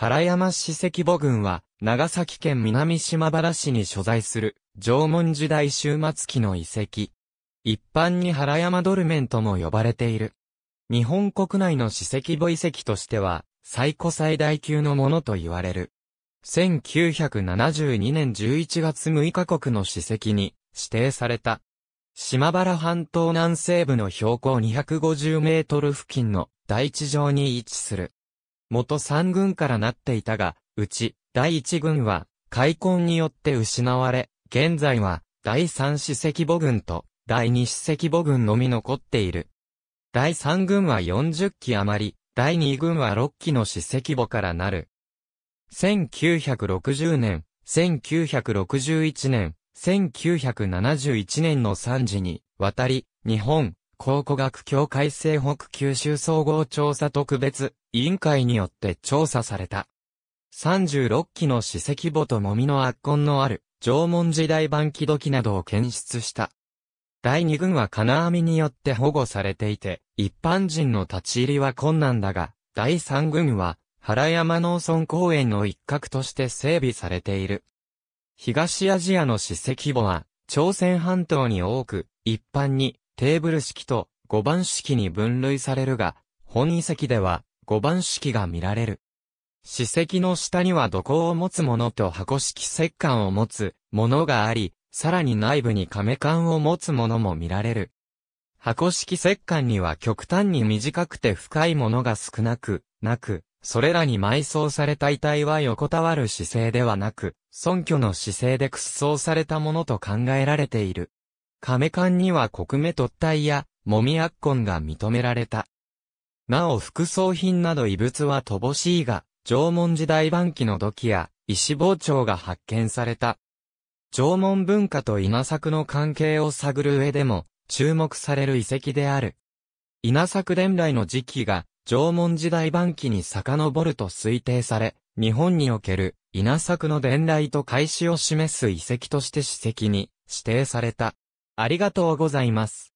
原山史跡母群は、長崎県南島原市に所在する、縄文時代終末期の遺跡。一般に原山ドルメンとも呼ばれている。日本国内の史跡母遺跡としては、最古最大級のものと言われる。1972年11月6日国の史跡に指定された。島原半島南西部の標高250メートル付近の大地上に位置する。元三軍からなっていたが、うち、第一軍は、開墾によって失われ、現在は、第三史跡母軍と、第二史跡母軍のみ残っている。第三軍は40機余り、第二軍は6機の史跡母からなる。1960年、1961年、1971年の3時に、渡り、日本、考古学協会西北九州総合調査特別委員会によって調査された。36基の史跡墓ともみの圧痕のある縄文時代晩期土器などを検出した。第2軍は金網によって保護されていて、一般人の立ち入りは困難だが、第3軍は原山農村公園の一角として整備されている。東アジアの史跡墓は、朝鮮半島に多く、一般にテーブル式と5番式に分類されるが、本遺跡では5番式が見られる。史跡の下には土工を持つ者と箱式石棺を持つ者があり、さらに内部に亀管を持つ者も見られる。箱式石棺には極端に短くて深いものが少なく、なく、それらに埋葬された遺体は横たわる姿勢ではなく、尊虚の姿勢で屈葬されたものと考えられている。亀館には国目突体や、もみあっこんが認められた。なお副葬品など遺物は乏しいが、縄文時代晩期の土器や、石包丁が発見された。縄文文化と稲作の関係を探る上でも、注目される遺跡である。稲作伝来の時期が、縄文時代晩期に遡ると推定され、日本における稲作の伝来と開始を示す遺跡として史跡に指定された。ありがとうございます。